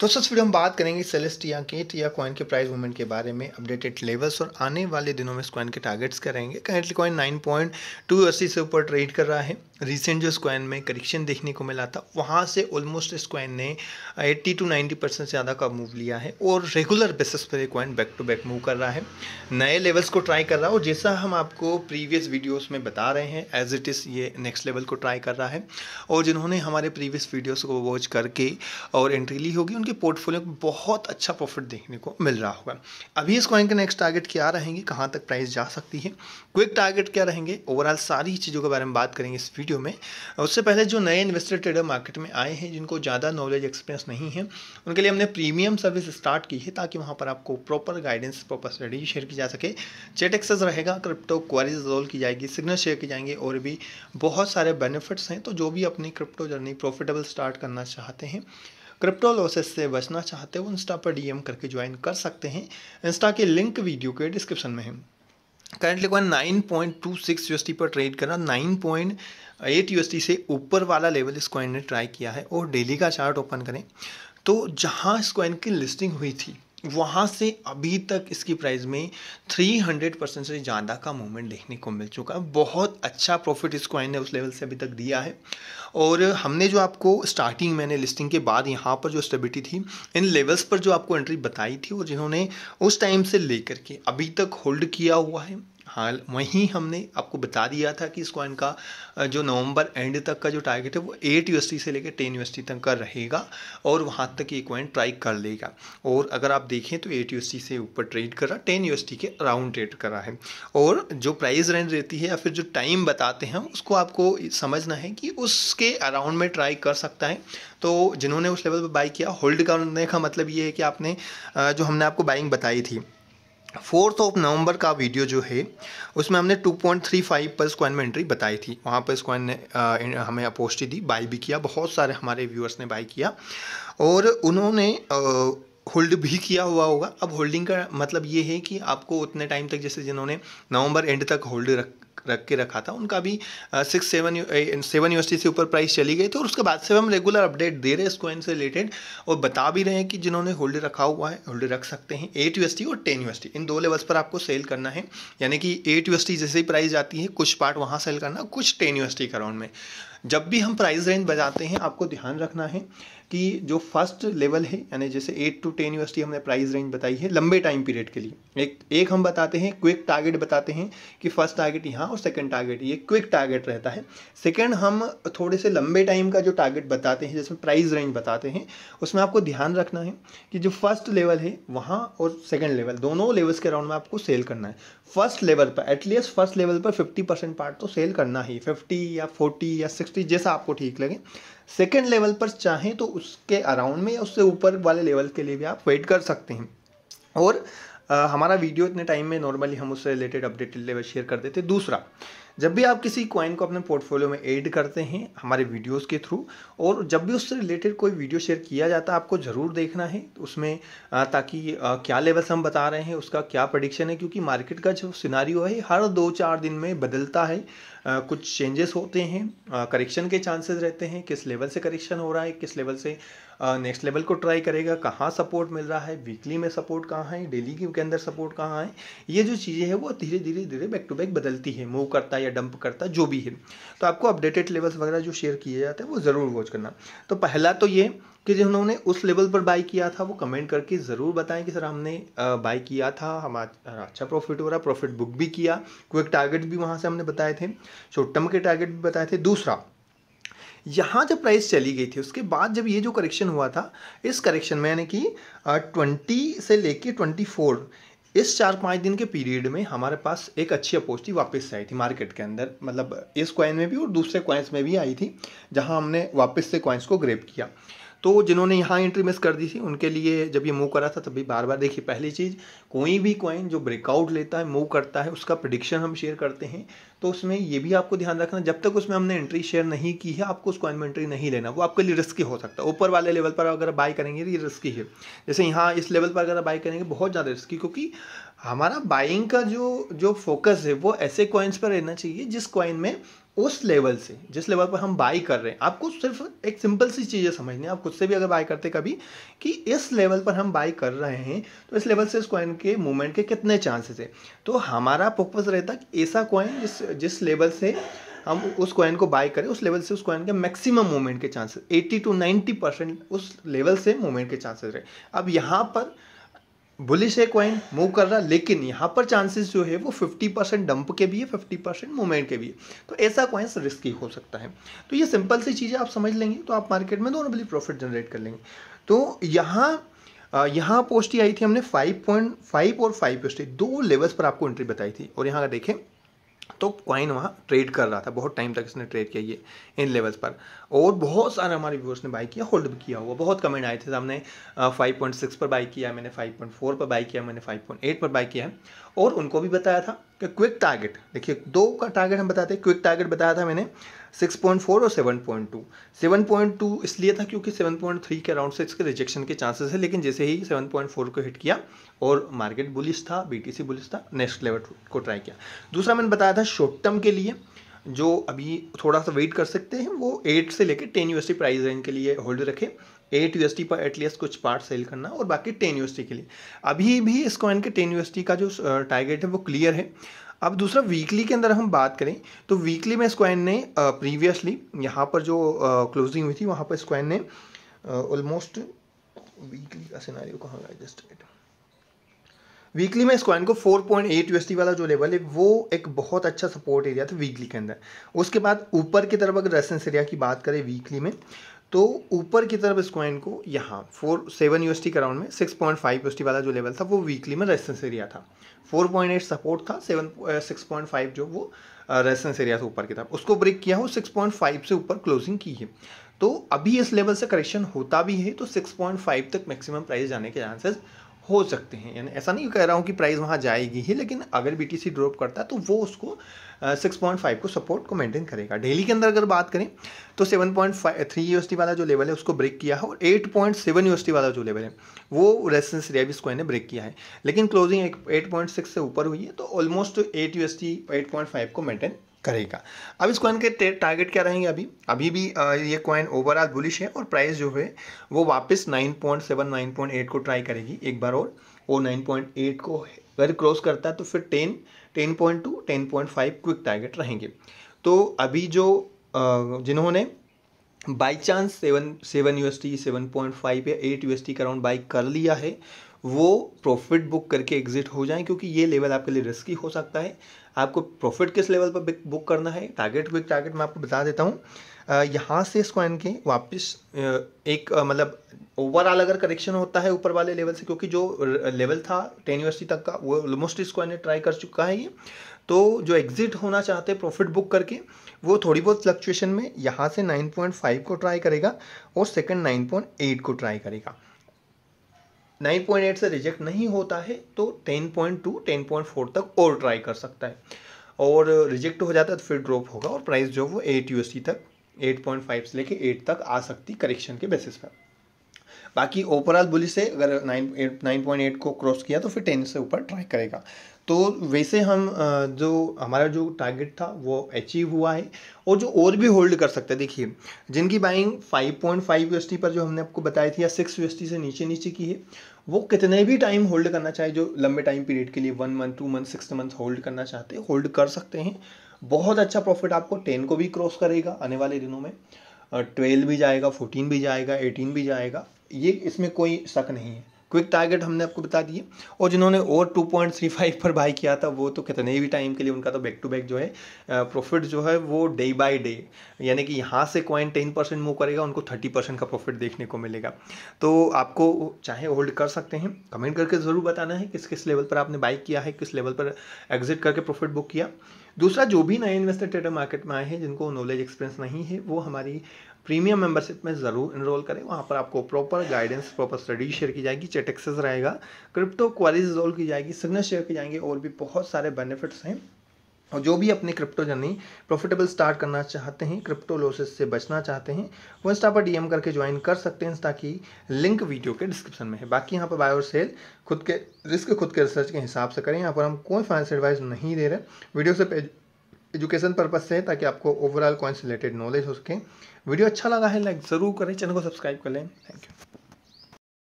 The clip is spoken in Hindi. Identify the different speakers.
Speaker 1: दोस्तों इस वीडियो में बात करेंगे सेलेस्टिया के या कॉइन के प्राइस मूवमेंट के बारे में अपडेटेड लेवल्स और आने वाले दिनों में इस कॉइन के टारगेट्स करेंगे currently coin nine point two अस्सी से ऊपर ट्रेड कर रहा है रिसेंट जो स्क्वाइन में करेक्शन देखने को मिला था वहाँ से ऑलमोस्ट स्क्वाइन ने 80 टू 90 परसेंट से ज़्यादा का मूव लिया है और रेगुलर बेसिस पर coin back to back move कर रहा है नए लेवल्स को ट्राई कर रहा है और जैसा हम आपको प्रीवियस वीडियोस में बता रहे हैं एज इट इज़ ये नेक्स्ट लेवल को ट्राई कर रहा है और जिन्होंने हमारे प्रीवियस वीडियोज़ को वॉच करके और एंट्री ली होगी उनके पोर्टफोलियो को बहुत अच्छा प्रॉफिट देखने को मिल रहा होगा अभी इस क्वाइन के नेक्स्ट टारगेट क्या रहेंगे कहाँ तक प्राइस जा सकती है क्विक टारगेट क्या रहेंगे ओवरऑल सारी चीज़ों के बारे में बात करेंगे इस वीडियो वीडियो में उससे पहले जो नए इन्वेस्टर ट्रेडर मार्केट में आए हैं जिनको ज़्यादा नॉलेज एक्सपीरियंस नहीं है उनके लिए हमने प्रीमियम सर्विस स्टार्ट की है ताकि वहाँ पर आपको proper guidance proper study share की जा सके चेट एक्सेस रहेगा क्रिप्टो क्वारीज रोल की जाएगी सिग्नल शेयर की जाएंगे और भी बहुत सारे बेनिफिट्स हैं तो जो भी अपनी क्रिप्टो जर्नी प्रॉफिटेबल स्टार्ट करना चाहते हैं क्रिप्टो लॉसेस से बचना चाहते हो इंस्टा पर डीएम करके ज्वाइन कर सकते हैं इंस्टा के लिंक वीडियो के डिस्क्रिप्शन में है currently coin nine point two six U पर ट्रेड कर रहा नाइन पॉइंट एट यू से ऊपर वाला लेवल इस कॉइन ने ट्राई किया है और डेली का चार्ट ओपन करें तो जहाँ इस कॉइन की लिस्टिंग हुई थी वहाँ से अभी तक इसकी प्राइस में 300 परसेंट से ज़्यादा का मूवमेंट देखने को मिल चुका है बहुत अच्छा प्रॉफिट इसको कॉइन ने उस लेवल से अभी तक दिया है और हमने जो आपको स्टार्टिंग मैंने लिस्टिंग के बाद यहाँ पर जो स्टेबिलिटी थी इन लेवल्स पर जो आपको एंट्री बताई थी और जिन्होंने उस टाइम से लेकर के अभी तक होल्ड किया हुआ है हाल वहीं हमने आपको बता दिया था कि इस कॉइन का जो नवंबर एंड तक का जो टारगेट है वो एट यू से लेकर टेन यू तक का रहेगा और वहाँ तक ये कॉइन ट्राई कर लेगा और अगर आप देखें तो एट यू से ऊपर ट्रेड कर रहा टेन यू के अराउंड ट्रेड कर रहा है और जो प्राइस रेंज रहती है या फिर जो टाइम बताते हैं उसको आपको समझना है कि उसके अराउंड में ट्राई कर सकता है तो जिन्होंने उस लेवल पर बाई किया होल्ड करने का मतलब ये है कि आपने जो हमने आपको बाइंग बताई थी फोर्थ ऑफ नवंबर का वीडियो जो है उसमें हमने 2.35 पर स्क्वायर में एंट्री बताई थी वहाँ पर स्क्वायर ने आ, हमें अपोस्टी दी बाई भी किया बहुत सारे हमारे व्यूअर्स ने बाई किया और उन्होंने आ, होल्ड भी किया हुआ होगा अब होल्डिंग का मतलब ये है कि आपको उतने टाइम तक जैसे जिन्होंने नवंबर एंड तक होल्ड रख रख के रखा था उनका भी सिक्स सेवन सेवन यूनिवर्सिटी से ऊपर प्राइस चली गई थी और उसके बाद से हम रेगुलर अपडेट दे रहे हैं इस कॉइन से रिलेटेड और बता भी रहे हैं कि जिन्होंने होल्ड रखा हुआ है होल्ड रख सकते हैं एट यूनिवर्सिटी और टेन यूनिवर्सिटी इन दो लेवल्स पर आपको सेल करना है यानी कि एट यूनिवर्सिटी जैसे ही प्राइस जाती है कुछ पार्ट वहाँ सेल करना कुछ टेन यूनिवर्सिटी के अराउंड में जब भी हम प्राइस रेंज बजाते हैं आपको ध्यान रखना है कि जो फर्स्ट लेवल है यानी जैसे एट टू टेन यूनिवर्सिटी हमने प्राइस रेंज बताई है लंबे टाइम पीरियड के लिए एक एक हम बताते हैं क्विक टारगेट बताते हैं कि फर्स्ट टारगेट यहाँ और सेकंड टारगेट ये क्विक टारगेट रहता है सेकंड हम थोड़े से लंबे टाइम का जो टारगेट बताते हैं जिसमें प्राइस रेंज बताते हैं उसमें आपको ध्यान रखना है कि जो फर्स्ट लेवल है वहाँ और सेकेंड लेवल दोनों लेवल्स के राउंड में आपको सेल करना है फर्स्ट लेवल पर एटलीस्ट फर्स्ट लेवल पर फिफ्टी परसेंट पार्ट तो सेल करना ही फिफ्टी या फोर्टी या सिक्सटी जैसा आपको ठीक लगे सेकेंड लेवल पर चाहें तो उसके अराउंड में या उससे ऊपर वाले लेवल के लिए भी आप वेट कर सकते हैं और आ, हमारा वीडियो इतने टाइम में नॉर्मली हम उससे रिलेटेड अपडेटेड लेवल शेयर कर देते दूसरा जब भी आप किसी कॉइन को अपने पोर्टफोलियो में ऐड करते हैं हमारे वीडियोस के थ्रू और जब भी उससे रिलेटेड कोई वीडियो शेयर किया जाता है आपको ज़रूर देखना है तो उसमें ताकि क्या लेवल्स हम बता रहे हैं उसका क्या प्रडिक्शन है क्योंकि मार्केट का जो सिनारियो है हर दो चार दिन में बदलता है कुछ चेंजेस होते हैं करेक्शन के चांसेस रहते हैं किस लेवल से करेक्शन हो रहा है किस लेवल से नेक्स्ट लेवल को ट्राई करेगा कहाँ सपोर्ट मिल रहा है वीकली में सपोर्ट कहाँ है डेली के अंदर सपोर्ट कहाँ है ये जो चीज़ें हैं वो धीरे धीरे धीरे बैक टू बैक बदलती है मूव करता है या डंप करता जो भी है तो आपको अपडेटेड लेवल्स वगैरह जो शेयर किए जाते हैं वो ज़रूर वॉच करना तो पहला तो ये कि जिन्होंने उस लेवल पर बाई किया था वो कमेंट करके ज़रूर बताएं कि सर हमने बाई किया था हमारा अच्छा प्रॉफिट हो रहा प्रॉफिट बुक भी किया क्विक टारगेट भी वहाँ से हमने बताए थे शॉर्ट टर्म के टारगेट भी बताए थे दूसरा यहाँ जब प्राइस चली गई थी उसके बाद जब ये जो करेक्शन हुआ था इस करेक्शन में यानी कि ट्वेंटी से लेके ट्वेंटी फोर इस चार पाँच दिन के पीरियड में हमारे पास एक अच्छी अपोस्टी वापस से आई थी मार्केट के अंदर मतलब इस कॉइन में भी और दूसरे कॉइन्स में भी आई थी जहाँ हमने वापस से कॉइन्स को ग्रेप किया तो जिन्होंने यहाँ एंट्री मिस कर दी थी उनके लिए जब ये मूव करा था तभी बार बार देखिए पहली चीज़ कोई भी कॉइन जो ब्रेकआउट लेता है मूव करता है उसका प्रडिक्शन हम शेयर करते हैं तो उसमें ये भी आपको ध्यान रखना जब तक उसमें हमने एंट्री शेयर नहीं की है आपको उस कॉइन में एंट्री नहीं लेना वो आपके लिए रिस्की हो सकता है ऊपर वाले लेवल पर अगर बाई करेंगे तो ये रिस्की है जैसे यहाँ इस लेवल पर अगर बाई करेंगे बहुत ज़्यादा रिस्की क्योंकि हमारा बाइंग का जो जो फोकस है वो ऐसे कॉइन्स पर रहना चाहिए जिस कॉइन में उस लेवल से जिस लेवल पर हम बाई कर रहे हैं आपको सिर्फ एक सिंपल सी चीज़ें समझनी है आप खुद से भी अगर बाई करते कभी कि इस लेवल पर हम बाई कर रहे हैं तो इस लेवल से इस कॉइन के मूवमेंट के कितने चांसेस है तो हमारा फोकस रहता कि ऐसा कॉइन जिस जिस लेवल से हम उस कॉइन को बाई करें उस लेवल से उस कॉइन के मैक्सिमम मूवमेंट के चांसेस 80 टू 90 परसेंट उस लेवल से मूवमेंट के चांसेस रहे अब यहाँ पर बुलिश है क्वाइन मूव कर रहा लेकिन यहाँ पर चांसेस जो है वो 50 परसेंट डंप के भी है 50 परसेंट मूवमेंट के भी है तो ऐसा क्वाइंस रिस्की हो सकता है तो ये सिंपल सी चीज़ें आप समझ लेंगे तो आप मार्केट में दोनों बिली प्रॉफिट जनरेट कर लेंगे तो यहाँ यहाँ पोस्टी आई थी हमने 5.5 और 5 पोस्टी दो लेवल्स पर आपको एंट्री बताई थी और यहाँ देखें तो क्वाइन वहाँ ट्रेड कर रहा था बहुत टाइम तक इसने ट्रेड किया ये इन लेवल्स पर और बहुत सारे हमारे व्यूअर्स ने बाई किया होल्ड भी किया हुआ बहुत कमेंट आए थे हमने 5.6 पर बाई किया मैंने 5.4 पर बाई किया मैंने 5.8 पर बाई किया और उनको भी बताया था कि क्विक टारगेट देखिए दो का टारगेट हम बताते हैं क्विक टारगेट बताया था मैंने 6.4 और 7.2 7.2 इसलिए था क्योंकि 7.3 के अराउंड से इसके रिजेक्शन के चांसेस है लेकिन जैसे ही 7.4 को हिट किया और मार्केट बुलिश था बीटीसी बुलिश था नेक्स्ट लेवल को ट्राई किया दूसरा मैंने बताया था शॉर्ट टर्म के लिए जो अभी थोड़ा सा वेट कर सकते हैं वो एट से लेकर टेन यूएसडी प्राइस रेंज के लिए होल्ड रखें एट यू पर एटलीस्ट कुछ पार्ट सेल करना और बाकी टेन यू के लिए अभी भी इस कॉइन के टेन यू का जो टारगेट है वो क्लियर है अब दूसरा वीकली के अंदर हम बात करें तो वीकली में स्क्वाइन ने प्रीवियसली यहाँ पर जो क्लोजिंग हुई थी वहाँ पर स्क्वाइन ने ऑलमोस्ट वीकली का सिनारी कहाँ गया जस्ट एट वीकली में स्क्वाइन को 4.8 पॉइंट वाला जो लेवल है वो एक बहुत अच्छा सपोर्ट एरिया था वीकली के अंदर उसके बाद ऊपर की तरफ अगर रेसेंस एरिया की बात करें वीकली में तो ऊपर की तरफ इस कॉइन को यहाँ फोर सेवन यू के कराउंड में सिक्स पॉइंट फाइव यू वाला जो लेवल था वो वीकली में रेजिस्टेंस एरिया था फोर पॉइंट एट सपोर्ट था सेवन सिक्स पॉइंट फाइव जो वो रेजिस्टेंस uh, एरिया था ऊपर की तरफ उसको ब्रेक किया हो सिक्स पॉइंट फाइव से ऊपर क्लोजिंग की है तो अभी इस लेवल से करेक्शन होता भी है तो सिक्स पॉइंट फाइव तक मैक्सिमम प्राइस जाने के चांसेस हो सकते हैं यानी ऐसा नहीं कह रहा हूँ कि प्राइस वहाँ जाएगी ही लेकिन अगर बीटीसी ड्रॉप करता है तो वो उसको सिक्स पॉइंट फाइव को सपोर्ट को मेंटेन करेगा डेली के अंदर अगर बात करें तो seven point five three UST वाला जो लेवल है उसको ब्रेक किया है और एट पॉइंट सेवन यूएसटी वाला जो लेवल है वो रेसेंस रिया भी इसको ब्रेक किया है लेकिन क्लोजिंग एट पॉइंट सिक्स से ऊपर हुई है तो almost eight U S T eight point five को मेंटेन करेगा अब इस कॉइन के टारगेट क्या रहेंगे अभी अभी भी ये कॉइन ओवरऑल बुलिश है और प्राइस जो है वो वापस 9.7 9.8 को ट्राई करेगी एक बार और वो 9.8 को अगर क्रॉस करता है तो फिर 10 10.2 10.5 क्विक टारगेट रहेंगे तो अभी जो जिन्होंने by chance seven seven U S T seven point five या एट यू एस टी का राउंड बाई कर लिया है वो प्रॉफिट बुक करके एग्जिट हो जाएं क्योंकि ये लेवल आपके लिए रिस्की हो सकता है आपको प्रॉफिट किस लेवल पर बुक करना है टारगेट क्विक टारगेट मैं आपको बता देता हूँ यहाँ से इस कॉइन के वापस एक मतलब ओवरऑल अगर करेक्शन होता है ऊपर वाले लेवल से क्योंकि जो लेवल था टेन यूनिवर्सिटी तक का वो ऑलमोस्ट इस कॉइन ने ट्राई कर चुका है ये तो जो एग्जिट होना चाहते हैं प्रॉफिट बुक करके वो थोड़ी बहुत फ्लक्चुएशन में यहाँ से 9.5 को ट्राई करेगा और सेकंड 9.8 को ट्राई करेगा 9.8 से रिजेक्ट नहीं होता है तो 10.2 10.4 तक और ट्राई कर सकता है और रिजेक्ट हो जाता है तो फिर ड्रॉप होगा और प्राइस जो वो एट यू तक 8.5 से लेके 8 तक आ सकती करेक्शन के बेसिस पर बाकी ओवरऑल बुलिस से अगर nine eight nine point eight को क्रॉस किया तो फिर टेन से ऊपर ट्राई करेगा तो वैसे हम जो हमारा जो टारगेट था वो अचीव हुआ है और जो और भी होल्ड कर सकते हैं देखिए जिनकी बाइंग 5.5 पॉइंट पर जो हमने आपको बताई थी या 6 यूएसटी से नीचे नीचे की है वो कितने भी टाइम होल्ड करना चाहे जो लंबे टाइम पीरियड के लिए one month two month six month hold करना चाहते हैं होल्ड कर सकते हैं बहुत अच्छा प्रॉफिट आपको टेन को भी क्रॉस करेगा आने वाले दिनों में ट्वेल्व भी जाएगा फोर्टीन भी जाएगा एटीन भी जाएगा ये इसमें कोई शक नहीं है क्विक टारगेट हमने आपको बता दिए और जिन्होंने और 2.35 पर बाई किया था वो तो कितने भी टाइम के लिए उनका तो बैक टू बैक जो है प्रॉफिट जो है वो डे बाय डे यानी कि यहाँ से कॉइन 10 परसेंट मूव करेगा उनको 30 परसेंट का प्रॉफिट देखने को मिलेगा तो आपको चाहे होल्ड कर सकते हैं कमेंट करके ज़रूर बताना है किस किस लेवल पर आपने बाई किया है किस लेवल पर एग्जिट करके प्रॉफिट बुक किया दूसरा जो भी नए इन्वेस्टर ट्रेडर मार्केट में आए हैं जिनको नॉलेज एक्सपीरियंस नहीं है वो हमारी प्रीमियम मेंबरशिप में ज़रूर इनरोल करें वहाँ पर आपको proper guidance proper study share की जाएगी चेट एक्सेस रहेगा क्रिप्टो क्वारीज रिजोल्व की जाएगी सिग्नल शेयर की जाएंगे और भी बहुत सारे बेनिफिट्स हैं और जो भी अपनी क्रिप्टो जर्नी प्रॉफिटेबल स्टार्ट करना चाहते हैं क्रिप्टो लॉसेस से बचना चाहते हैं वो इंस्टा पर डीएम करके ज्वाइन कर सकते हैं इंस्टा की लिंक वीडियो के डिस्क्रिप्शन में है बाकी यहाँ पर बाय और सेल खुद के रिस्क खुद के रिसर्च के हिसाब से करें यहाँ पर हम कोई फाइनेंस एडवाइस नहीं दे रहे वीडियो से एजुकेशन पर्पज से ताकि आपको ओवरऑल कॉइन रिलेटेड नॉलेज हो सके वीडियो अच्छा लगा है लाइक ज़रूर करें चैनल को सब्सक्राइब कर लें थैंक यू